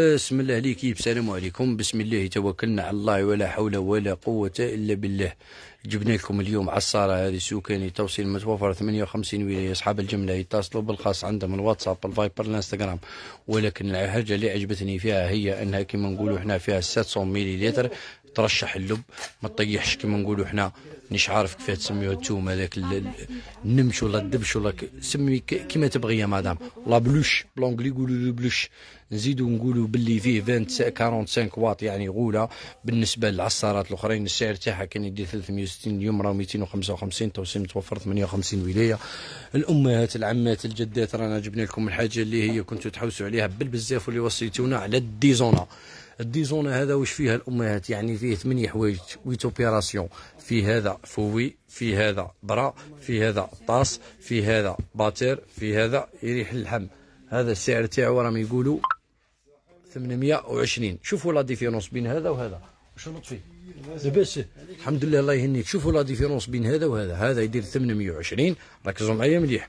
بسم الله عليك السلام عليكم بسم الله توكلنا على الله ولا حول ولا قوة إلا بالله جبنا لكم اليوم عصاره هذه سكاني توصيل متوفر 58 ولايه اصحاب الجمله يتصلوا بالخاص عندهم الواتساب الفايبر الانستغرام ولكن الحاجه اللي عجبتني فيها هي انها كما نقولوا احنا فيها 700 مليلتر ترشح اللب ما تطيحش كما نقولوا احنا مش عارف كيف تسميوه التوم هذاك النمش ولا الدبش ولا سمي كيما تبغي يا مدام لا بلوش بلونجلي يقولوا بلوش نزيدوا نقولوا باللي فيه 20 45 واط يعني غوله بالنسبه للعصارات الاخرين السعر تاعها كان يدي 300 65 اليوم راه 255 توصيل متوفر 58 ولايه الامهات العمات الجدات رانا جبنا لكم الحاجه اللي هي كنتوا تحوسوا عليها بالبزاف واللي وصيتونا على الديزونا الديزونا هذا واش فيها الامهات يعني فيه ثمانية حوايج ويت اوبيراسيون في هذا فوي في هذا برا في هذا طاس في هذا باتير في هذا يريح اللحم هذا السعر تاعو راهم يقولوا 820 شوفوا لا ديفيرونس بين هذا وهذا شنط فيه لاباس الحمد لله الله يهنيك شوفوا لا ديفيرونس بين هذا وهذا هذا يدير 820 ركزوا معايا مليح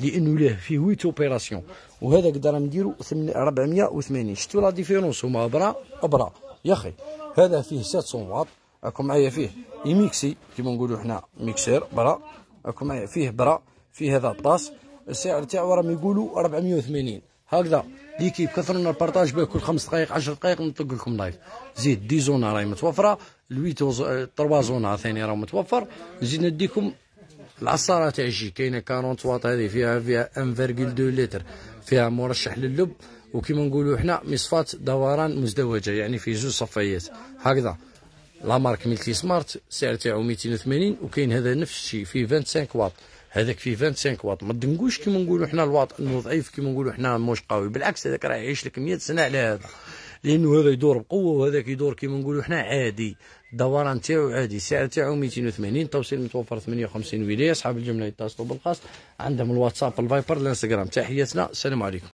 لانه له فيه 8 اوبيراسيون وهذا قدر نديرو 480 شفتوا لا ديفيرونس هما برا برا يا اخي هذا فيه 700 واط راكم معايا فيه يميكسي كيما نقولوا حنا ميكسير برا راكم معايا فيه برا فيه هذا الطاس السعر تاعو راهم يقولوا 480 هكذا ليكيب كثرنا البارطاج به كل خمس دقائق 10 دقائق نطق لكم لايف زيد دي زون راهي متوفره الويت تروا زون ثاني راه متوفر نزيد نديكم العصاره تاع الجي كاينه 40 واط هذه فيها فيها 1.2 لتر فيها مرشح للب وكيما نقولوا حنا مصفات دوران مزدوجه يعني في زوج صفيات هكذا لا مارك ملتي سمارت السعر تاعو 280 وكاين هذا نفس الشيء فيه 25 واط هذاك فيه 25 واط ما تدنقوش كيما نقولوا حنا الواط انه ضعيف كيما نقولوا حنا موش قوي بالعكس هذاك راه يعيش لك 100 سنه على هذا لانه هذا يدور بقوه وهذاك يدور كيما نقولوا حنا عادي الدوران تاعو عادي السعر تاعو 280 توصيل متوفر 58 ولايه اصحاب الجمله يتصلوا بالخاص عندهم الواتساب الفايبر الانستغرام تحياتنا السلام عليكم